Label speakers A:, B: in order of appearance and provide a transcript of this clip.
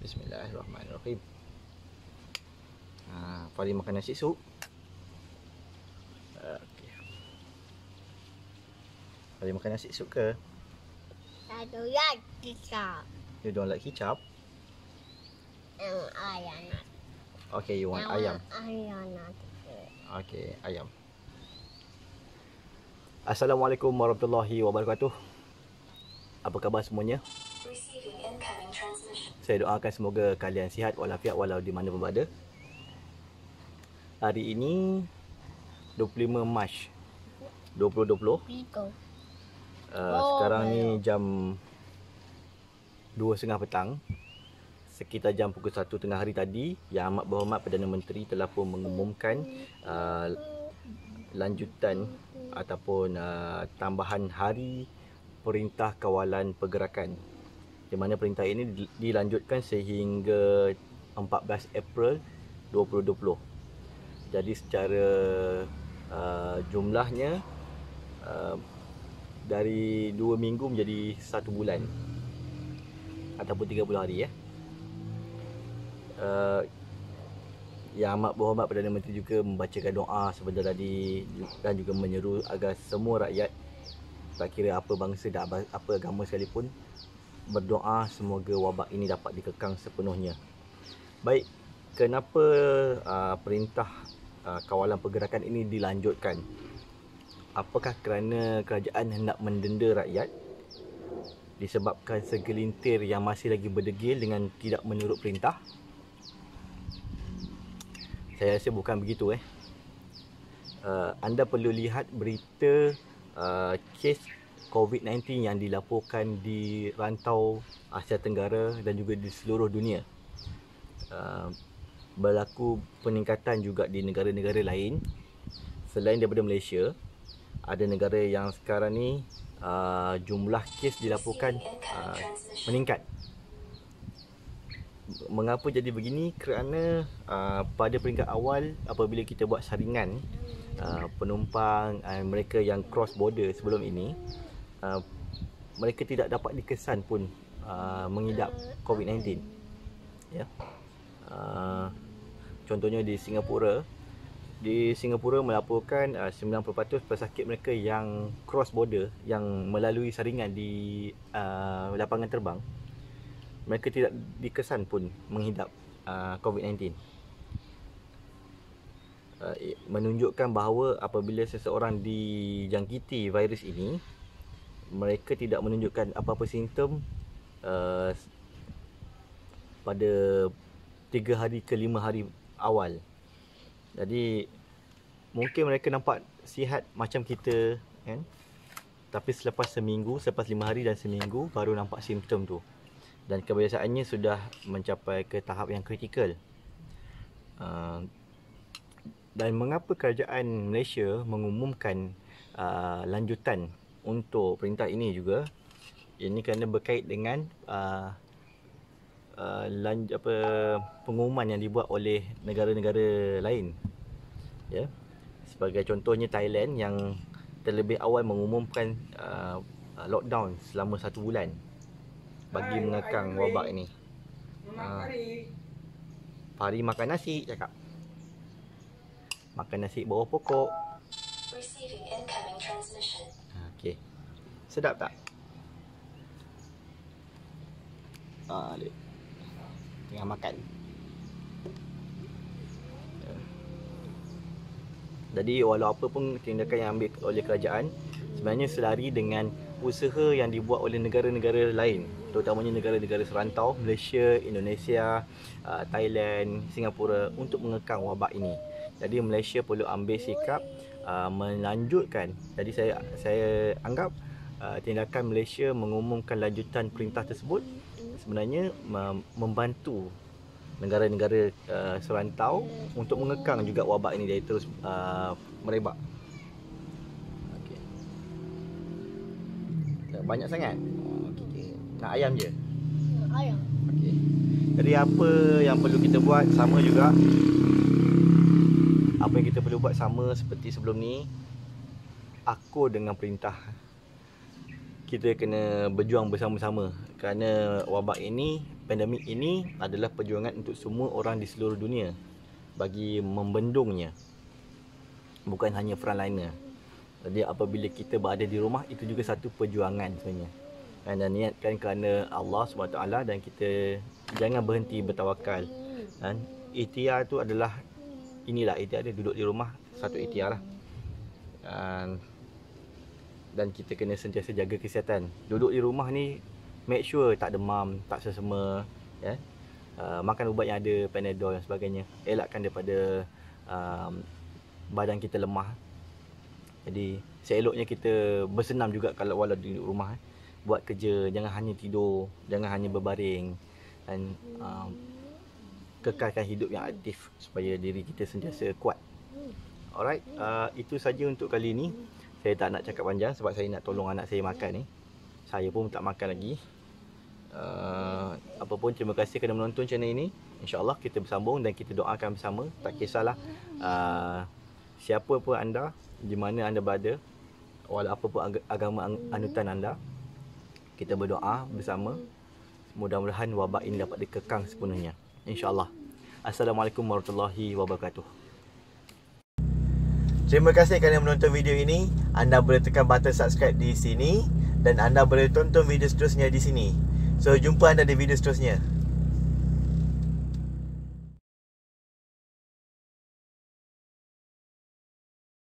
A: Bismillahirrahmanirrahim. Ha, ah, Fali makan nasi sup. Okey. Fali makan nasi sup ke? Ada doyan kicap. You don't like kicap? Um, ayam. Okay, you want ayam. Ayam Okay, ayam. Assalamualaikum warahmatullahi wabarakatuh. Apa khabar semuanya? saya doakan semoga kalian sihat walafiat walau di mana pun berada. Hari ini 25 Mac 2020. Uh, eh, sekarang ni jam 2.30 petang. Sekitar jam pukul 1 tengah hari tadi, Yang Amat Berhormat Perdana Menteri telah pun mengumumkan uh, lanjutan ataupun uh, tambahan hari Perintah Kawalan Pergerakan di mana perintah ini dilanjutkan sehingga 14 April 2020. Jadi secara uh, jumlahnya uh, dari 2 minggu menjadi 1 bulan ataupun 30 hari ya. Uh, yang amat berhormat Perdana Menteri juga membacakan doa sebentar tadi dan juga menyeru agar semua rakyat tak kira apa bangsa dan apa agama sekalipun berdoa semoga wabak ini dapat dikekang sepenuhnya. Baik, kenapa uh, perintah uh, kawalan pergerakan ini dilanjutkan? Apakah kerana kerajaan hendak mendenda rakyat disebabkan segelintir yang masih lagi berdegil dengan tidak menurut perintah? Saya rasa bukan begitu eh. Uh, anda perlu lihat berita uh, kes COVID-19 yang dilaporkan di rantau Asia Tenggara dan juga di seluruh dunia. Uh, berlaku peningkatan juga di negara-negara lain selain daripada Malaysia. Ada negara yang sekarang ni uh, jumlah kes dilaporkan uh, meningkat. Mengapa jadi begini? Kerana uh, pada peringkat awal apabila kita buat saringan uh, penumpang uh, mereka yang cross border sebelum ini uh, mereka tidak dapat dikesan pun uh, mengidap COVID-19 yeah. Ya. uh, contohnya di Singapura di Singapura melaporkan ah, uh, 90% pesakit mereka yang cross border yang melalui saringan di uh, lapangan terbang mereka tidak dikesan pun menghidap uh, COVID-19 menunjukkan bahawa apabila seseorang dijangkiti virus ini mereka tidak menunjukkan apa-apa simptom uh, pada tiga hari ke lima hari awal. Jadi mungkin mereka nampak sihat macam kita kan. Tapi selepas seminggu, selepas lima hari dan seminggu baru nampak simptom tu. Dan kebiasaannya sudah mencapai ke tahap yang kritikal. Uh, dan mengapa kerajaan Malaysia mengumumkan uh, lanjutan untuk perintah ini juga ini kerana berkait dengan uh, uh, lanj- apa pengumuman yang dibuat oleh negara-negara lain ya yeah. sebagai contohnya Thailand yang terlebih awal mengumumkan uh, lockdown selama satu bulan
B: bagi Hai, mengekang wabak ini
A: Uh, hari ah. makan nasi cakap makan nasi bawah pokok Okey. Sedap tak? Ah, ha, dek. Tengah makan. Ya. Jadi walau apa pun tindakan yang ambil oleh kerajaan sebenarnya selari dengan usaha yang dibuat oleh negara-negara lain terutamanya negara-negara serantau Malaysia, Indonesia, ah, Thailand, Singapura untuk mengekang wabak ini. Jadi Malaysia perlu ambil sikap Uh, melanjutkan jadi saya saya anggap uh, tindakan Malaysia mengumumkan lanjutan perintah tersebut sebenarnya membantu negara-negara uh, serantau untuk mengekang juga wabak ini dari terus uh, merebak. Okey. Banyak sangat. Okey. Nak ayam je. Ya, ayam. Okey. Jadi apa yang perlu kita buat sama juga apa yang kita perlu buat sama seperti sebelum ni aku dengan perintah kita kena berjuang bersama-sama kerana wabak ini pandemik ini adalah perjuangan untuk semua orang di seluruh dunia bagi membendungnya bukan hanya frontliner jadi apabila kita berada di rumah itu juga satu perjuangan sebenarnya dan, niatkan kerana Allah SWT dan kita jangan berhenti bertawakal dan ikhtiar itu adalah inilah ikhtiar dia duduk di rumah satu ikhtiar lah dan, dan kita kena sentiasa jaga kesihatan duduk di rumah ni make sure tak demam tak sesema yeah. Ya. uh, makan ubat yang ada panadol dan sebagainya elakkan daripada um, badan kita lemah jadi seeloknya kita bersenam juga kalau walau di rumah eh. buat kerja jangan hanya tidur jangan hanya berbaring dan um, kekalkan hidup yang aktif supaya diri kita sentiasa kuat. Alright, hmm. uh, itu saja untuk kali ini. Saya tak nak cakap panjang sebab saya nak tolong anak saya makan ni. Saya pun tak makan lagi. Uh, apa pun terima kasih kerana menonton channel ini. Insya Allah kita bersambung dan kita doakan bersama. Tak kisahlah uh, siapa pun anda, di mana anda berada, walau apa pun agama anutan anda. Kita berdoa bersama. Mudah-mudahan wabak ini dapat dikekang sepenuhnya insyaallah. Assalamualaikum warahmatullahi wabarakatuh. Terima kasih kerana menonton video ini. Anda boleh tekan button subscribe di sini dan anda boleh tonton video seterusnya di sini. So jumpa anda di video seterusnya.